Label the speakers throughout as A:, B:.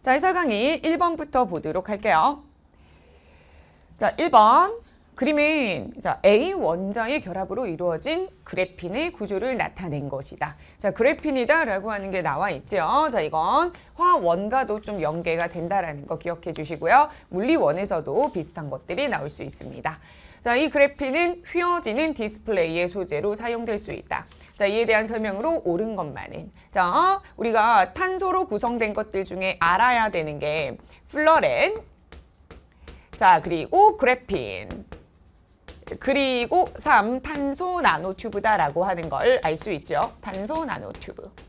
A: 자, 이설 강의 1번부터 보도록 할게요. 자, 1번. 그림은 자, A 원자의 결합으로 이루어진 그래핀의 구조를 나타낸 것이다. 자, 그래핀이다 라고 하는 게 나와 있죠. 자, 이건 화원과도 좀 연계가 된다라는 거 기억해 주시고요. 물리원에서도 비슷한 것들이 나올 수 있습니다. 자, 이 그래피는 휘어지는 디스플레이의 소재로 사용될 수 있다. 자, 이에 대한 설명으로 옳은 것만은. 자, 어? 우리가 탄소로 구성된 것들 중에 알아야 되는 게 플러렌, 자, 그리고 그래핀, 그리고 3. 탄소 나노튜브다라고 하는 걸 알 수 있죠. 탄소 나노튜브.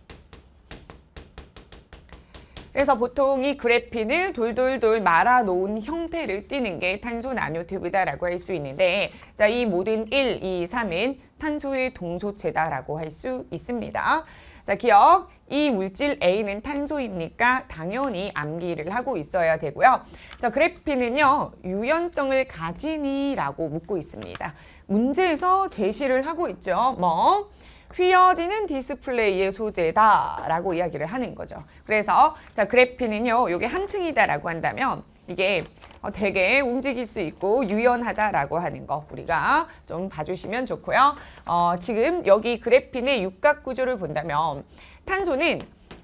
A: 그래서 보통 이 그래핀을 돌돌돌 말아 놓은 형태를 띠는 게 탄소 나노튜브다라고 할 수 있는데 자, 이 모든 1, 2, 3은 탄소의 동소체다라고 할 수 있습니다. 자, 기억. 이 물질 A는 탄소입니까? 당연히 암기를 하고 있어야 되고요. 자, 그래핀은요. 유연성을 가지니라고 묻고 있습니다. 문제에서 제시를 하고 있죠. 뭐 휘어지는 디스플레이의 소재다라고 이야기를 하는 거죠. 그래서 자 그래피는요, 이게 한층이다라고 한다면 이게 어, 되게 움직일 수 있고 유연하다라고 하는 거 우리가 좀 봐주시면 좋고요. 어, 지금 여기 그래핀의 육각 구조를 본다면 탄소는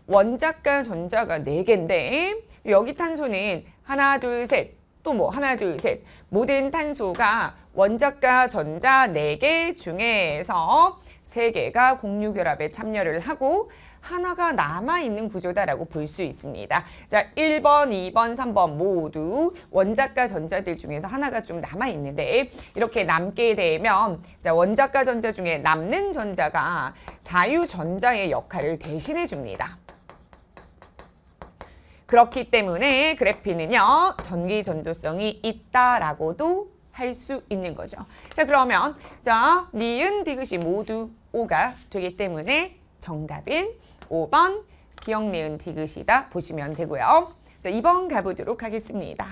A: 원자과 전자가 네개인데 여기 탄소는 하나, 둘, 셋, 또뭐 하나 둘셋 모든 탄소가 원자과 전자 네 개 중에서 세개가 공유결합에 참여를 하고 하나가 남아있는 구조다라고 볼 수 있습니다. 자, 1번, 2번, 3번 모두 원자과 전자들 중에서 하나가 좀 남아있는데 이렇게 남게 되면 자, 원자과 전자 중에 남는 전자가 자유전자의 역할을 대신해 줍니다. 그렇기 때문에 그래핀은요 전기 전도성이 있다라고도 할 수 있는 거죠. 자 그러면 자 니은 디귿이 모두 오가 되기 때문에 정답인 5번 기억 니은 디귿이다 보시면 되고요. 자 2번 가보도록 하겠습니다.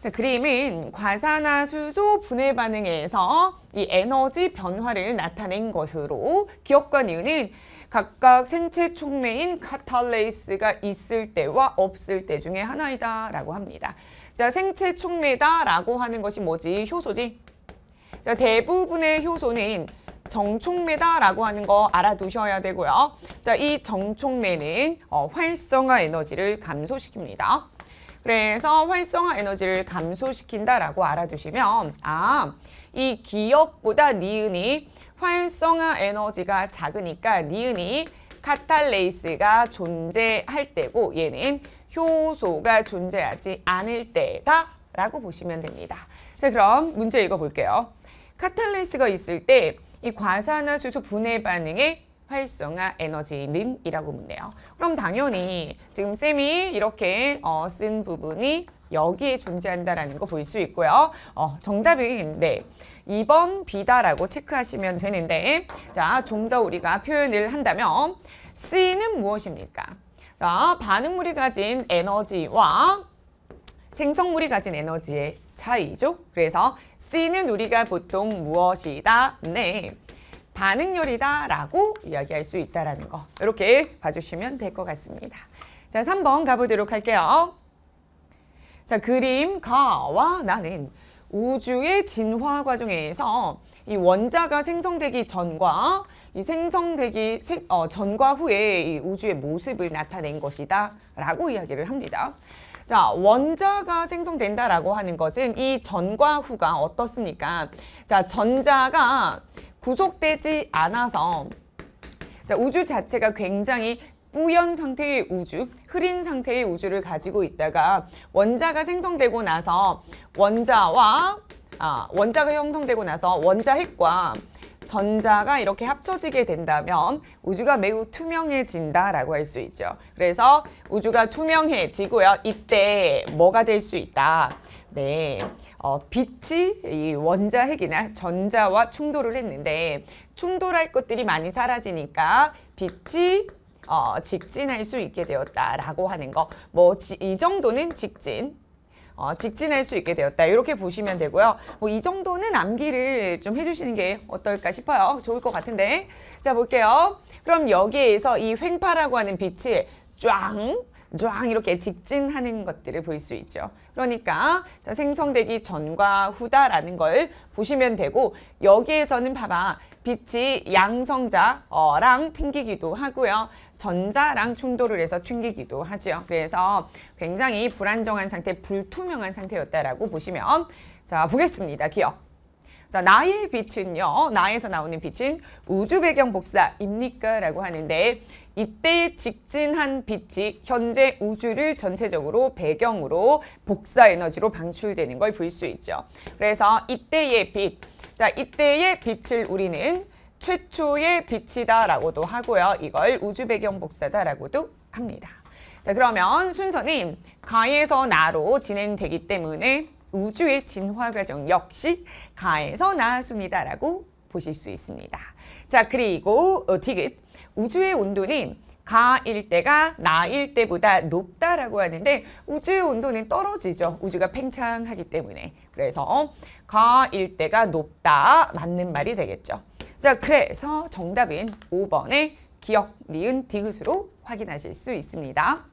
A: 자, 그림은 과산화수소 분해 반응에서 이 에너지 변화를 나타낸 것으로 기억과 니은은 각각 생체 촉매인 카탈레이스가 있을 때와 없을 때 중에 하나이다 라고 합니다. 자, 생체 촉매다 라고 하는 것이 뭐지? 효소지. 자, 대부분의 효소는 정촉매다라고 하는 거 알아두셔야 되고요. 자, 이 정촉매는 어, 활성화 에너지를 감소시킵니다. 그래서 활성화 에너지를 감소시킨다라고 알아두시면 아, 이 기억보다 니은이 활성화 에너지가 작으니까 니은이 카탈레이스가 존재할 때고 얘는 효소가 존재하지 않을 때다 라고 보시면 됩니다. 자 그럼 문제 읽어볼게요. 카탈레이스가 있을 때 이 과산화수소 분해 반응에 활성화 에너지는 이라고 묻네요. 그럼 당연히 지금 쌤이 이렇게 어쓴 부분이 여기에 존재한다라는 거 볼 수 있고요. 어, 정답이 네. 2번 비다라고 체크하시면 되는데 자, 좀 더 우리가 표현을 한다면 C는 무엇입니까? 자, 반응물이 가진 에너지와 생성물이 가진 에너지의 차이죠. 그래서 C는 우리가 보통 무엇이다? 네. 반응열이다 라고 이야기할 수 있다는 거. 이렇게 봐주시면 될 것 같습니다. 자, 3번 가보도록 할게요. 자, 그림 가와 나는 우주의 진화 과정에서 이 원자가 생성되기 전과 이 생성되기 생, 어, 전과 후에 이 우주의 모습을 나타낸 것이다 라고 이야기를 합니다. 자, 원자가 생성된다라고 하는 것은 이 전과 후가 어떻습니까? 자, 전자가 구속되지 않아서 자, 우주 자체가 굉장히 뿌연 상태의 우주, 흐린 상태의 우주를 가지고 있다가 원자가 생성되고 나서 원자와 아, 원자가 형성되고 나서 원자 핵과 전자가 이렇게 합쳐지게 된다면 우주가 매우 투명해진다라고 할 수 있죠. 그래서 우주가 투명해지고요. 이때 뭐가 될 수 있다. 네, 어, 빛이 이 원자 핵이나 전자와 충돌을 했는데 충돌할 것들이 많이 사라지니까 빛이 어, 직진할 수 있게 되었다라고 하는 거. 뭐 이 정도는 직진. 어, 직진할 수 있게 되었다. 이렇게 보시면 되고요. 뭐 이 정도는 암기를 좀 해주시는 게 어떨까 싶어요. 좋을 것 같은데. 자, 볼게요. 그럼 여기에서 이 횡파라고 하는 빛이 쫙쫙 이렇게 직진하는 것들을 볼 수 있죠. 그러니까 생성되기 전과 후다라는 걸 보시면 되고 여기에서는 봐봐 빛이 양성자랑 튕기기도 하고요. 전자랑 충돌을 해서 튕기기도 하죠. 그래서 굉장히 불안정한 상태, 불투명한 상태였다라고 보시면 자 보겠습니다. 기억. 자, 나의 빛은요. 나에서 나오는 빛은 우주 배경 복사입니까? 라고 하는데 이때 직진한 빛이 현재 우주를 전체적으로 배경으로 복사 에너지로 방출되는 걸 볼 수 있죠. 그래서 이때의 빛, 자 이때의 빛을 우리는 최초의 빛이다라고도 하고요. 이걸 우주 배경 복사다라고도 합니다. 자 그러면 순서는 가에서 나로 진행되기 때문에 우주의 진화 과정 역시 가에서 나순이다라고 보실 수 있습니다. 자 그리고 어, 디귿 우주의 온도는 가일대가 나일대보다 높다라고 하는데 우주의 온도는 떨어지죠. 우주가 팽창하기 때문에. 그래서 가일대가 높다 맞는 말이 되겠죠. 자 그래서 정답은 5번의 기억, 니은, 디귿으로 확인하실 수 있습니다.